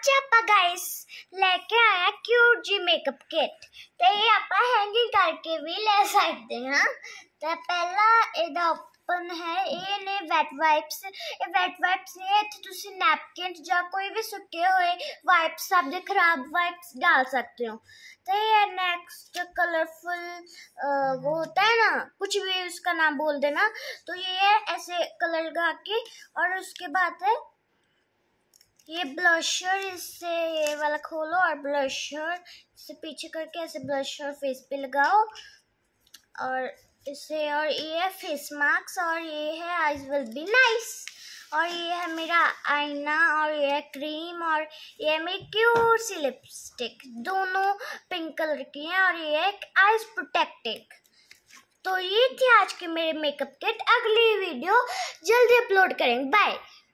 WhatsApp guys लेके आया cute जी makeup kit तो ये आप हैंगिंग करके भी ले सकते हैं हाँ? तो पहला यदा ओपन है ये ने ਵੈਟ वाइप्स ये वैट वाइप्स ने ਇੱਥੇ नैपकिन ਨੈਪਕਿਨ कोई भी सुके हुए वाइप्स ਵਾਈਪਸ खराब ਦੇ डाल सकते हो तो ये नेक्स्ट कलरफुल वो होता है ना कुछ भी उसका नाम बोल देना तो ये ऐसे कलर लगा के और उसके बाद है ये ब्लशर इससे ये वाला खोलो और ब्लशर इसे पीछे करके ऐसे ब्लशर फेस पे लगाओ और इसे और ये है फेस मास्क और ये है आईज विल बी नाइस और ये है मेरा आईना और ये है क्रीम और ये है मेरी क्यूर सी लिपस्टिक दोनों पिंक कलर की हैं और ये है आईज प्रोटेक्टिक तो ये थी आज के मेरे मेकअप किट अगली वीडियो जल्दी अपलोड करेंगे बाय